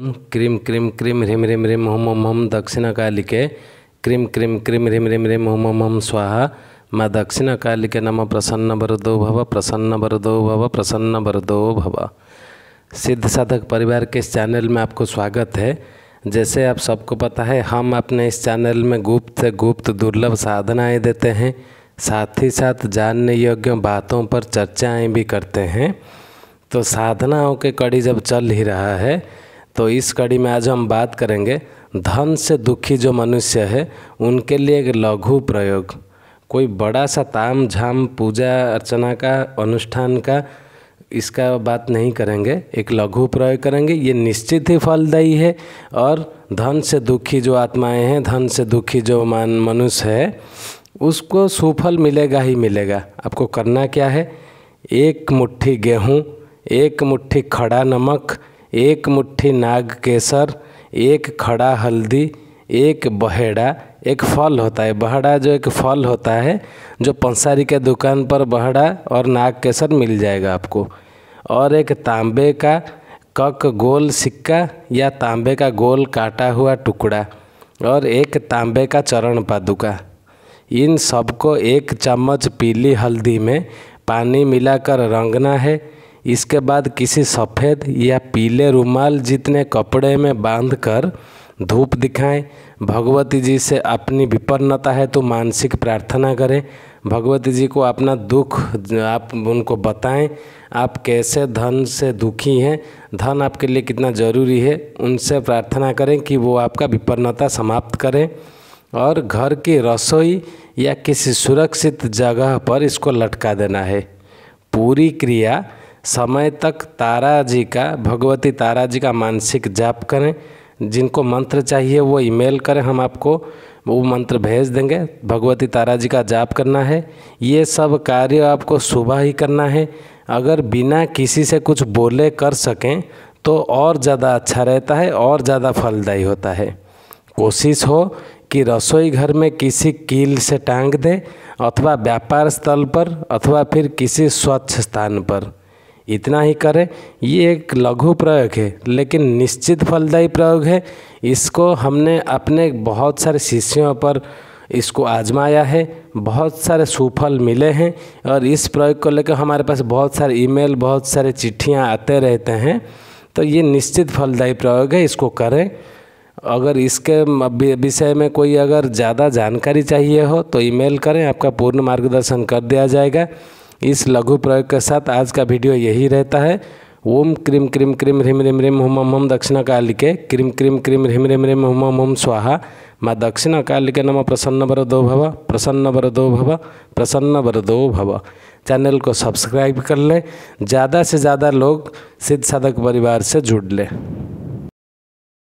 cream क्रीम क्रीम ह्रीम ह्रीम ह्रीम हुम हम हम दक्षिणा कालिके क्रीम क्रीम क्रीम ह्रीम ह्रीम ह्रीम हुम ओम हम स्वाहा माँ दक्षिण कालिके नम प्रसन्न वरदो भव प्रसन्न वरदो भव प्रसन्न वरदो भव सिद्ध साधक परिवार के इस चैनल में आपको स्वागत है जैसे आप सबको पता है हम अपने इस चैनल में गुप्त से गुप्त दुर्लभ साधनाएँ देते हैं साथ ही साथ जानने योग्य बातों पर चर्चाएँ भी करते हैं तो साधनाओं के कड़ी जब चल ही रहा है तो इस कड़ी में आज हम बात करेंगे धन से दुखी जो मनुष्य है उनके लिए एक लघु प्रयोग कोई बड़ा सा ताम झाम पूजा अर्चना का अनुष्ठान का इसका बात नहीं करेंगे एक लघु प्रयोग करेंगे ये निश्चित ही फलदायी है और धन से दुखी जो आत्माएं हैं धन से दुखी जो मान मनुष्य है उसको सुफल मिलेगा ही मिलेगा आपको करना क्या है एक मुट्ठी गेहूँ एक मुट्ठी खड़ा नमक एक मुट्ठी नाग केसर एक खड़ा हल्दी एक बहेड़ा एक फल होता है बहड़ा जो एक फल होता है जो पंसारी के दुकान पर बहड़ा और नाग केसर मिल जाएगा आपको और एक तांबे का कक गोल सिक्का या तांबे का गोल काटा हुआ टुकड़ा और एक तांबे का चरण पादुका इन सबको एक चम्मच पीली हल्दी में पानी मिलाकर रंगना है इसके बाद किसी सफ़ेद या पीले रुमाल जितने कपड़े में बांधकर धूप दिखाएं भगवती जी से अपनी विपन्नता है तो मानसिक प्रार्थना करें भगवती जी को अपना दुख आप उनको बताएं आप कैसे धन से दुखी हैं धन आपके लिए कितना ज़रूरी है उनसे प्रार्थना करें कि वो आपका विपन्नता समाप्त करें और घर की रसोई या किसी सुरक्षित जगह पर इसको लटका देना है पूरी क्रिया समय तक तारा जी का भगवती तारा जी का मानसिक जाप करें जिनको मंत्र चाहिए वो ईमेल करें हम आपको वो मंत्र भेज देंगे भगवती तारा जी का जाप करना है ये सब कार्य आपको सुबह ही करना है अगर बिना किसी से कुछ बोले कर सकें तो और ज़्यादा अच्छा रहता है और ज़्यादा फलदायी होता है कोशिश हो कि रसोई घर में किसी कील से टांग दें अथवा व्यापार स्थल पर अथवा फिर किसी स्वच्छ स्थान पर इतना ही करें ये एक लघु प्रयोग है लेकिन निश्चित फलदायी प्रयोग है इसको हमने अपने बहुत सारे शिष्यों पर इसको आजमाया है बहुत सारे सुफल मिले हैं और इस प्रयोग को लेकर हमारे पास बहुत सारे ईमेल बहुत सारे चिट्ठियाँ आते रहते हैं तो ये निश्चित फलदायी प्रयोग है इसको करें अगर इसके विषय में कोई अगर ज़्यादा जानकारी चाहिए हो तो ईमेल करें आपका पूर्ण मार्गदर्शन कर दिया जाएगा इस लघु प्रयोग के साथ आज का वीडियो यही रहता है ओम क्रीम क्रीम क्रीम ह्रीम रिम रिम हुम हम दक्षिणा काल के क्रीम क्रीम क्रीम ह्रीम रिम रिम हुम हम स्वाहा माँ दक्षिणा काल के नम प्रसन्न दो भव प्रसन्न दो भव प्रसन्न दो भव चैनल को सब्सक्राइब कर लें ज़्यादा से ज़्यादा लोग सिद्ध साधक परिवार से जुड़ लें